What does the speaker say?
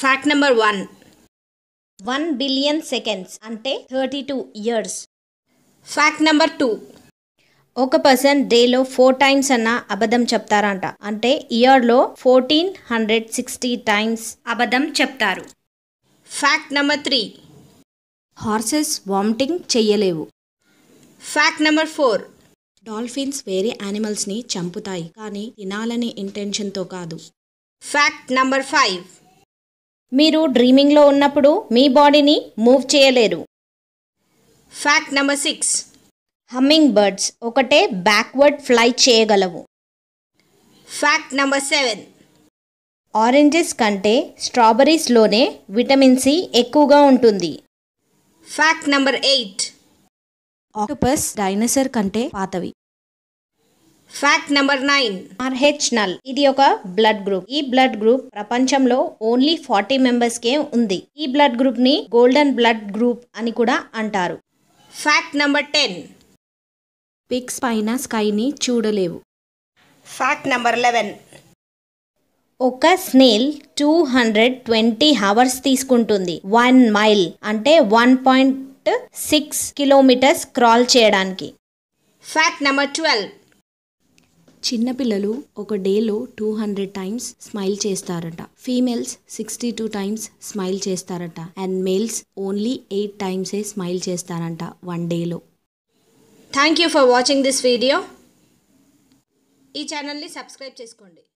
fact number one one billion seconds అంటే thirty two years fact number two ఒక person డేలో four times అన్న అబద్ధం చెప్తారంట అంటే ఇయర్లో ఫోర్టీన్ హండ్రెడ్ సిక్స్టీ టైమ్స్ అబద్ధం చెప్తారు fact number three horses vomiting చెయ్యలేవు ఫ్యాక్ట్ నెంబర్ ఫోర్ డాల్ఫిన్స్ వేరే యానిమల్స్ని చంపుతాయి కానీ తినాలనే ఇంటెన్షన్తో కాదు ఫ్యాక్ట్ నెంబర్ ఫైవ్ మీరు డ్రీమింగ్లో ఉన్నప్పుడు మీ బాడీని మూవ్ చేయలేరు fact number six hummingbirds ఒకటే బ్యాక్వర్డ్ ఫ్లై చేయగలవు ఫ్యాక్ట్ నెంబర్ సెవెన్ ఆరెంజెస్ కంటే స్ట్రాబెరీస్లోనే విటమిన్ సి ఎక్కువగా ఉంటుంది fact number eight octopus dinosaur కంటే పాతవి fact number nine Rh null ఇది ఒక బ్లడ్ గ్రూప్ ఈ బ్లడ్ గ్రూప్ ప్రపంచంలో ఓన్లీ ఫార్టీ మెంబర్స్ కే ఉంది ఈ బ్లడ్ గ్రూప్ ని గోల్డెన్ బ్లడ్ గ్రూప్ అని కూడా అంటారు ఫ్యాక్ట్ నెంబర్ టెన్ పిక్స్ పైన స్కైని చూడలేవు ఫ్యాక్ట్ నెంబర్ లెవెన్ ఒక snail two hundred twenty hours తీసుకుంటుంది వన్ మైల్ అంటే one point six kilometres crawl చేయడానికి ఫ్యాక్ట్ నెంబర్ ట్వెల్వ్ చిన్నపిల్లలు ఒక డేలో టూ హండ్రెడ్ టైమ్స్ స్మైల్ చేస్తారట females sixty two times smile చేస్తారట అండ్ మేల్స్ ఓన్లీ ఎయిట్ టైమ్సే స్మైల్ చేస్తారంట వన్ డేలో thank you for watching this video ఈ ఛానల్ని సబ్స్క్రైబ్ చేసుకోండి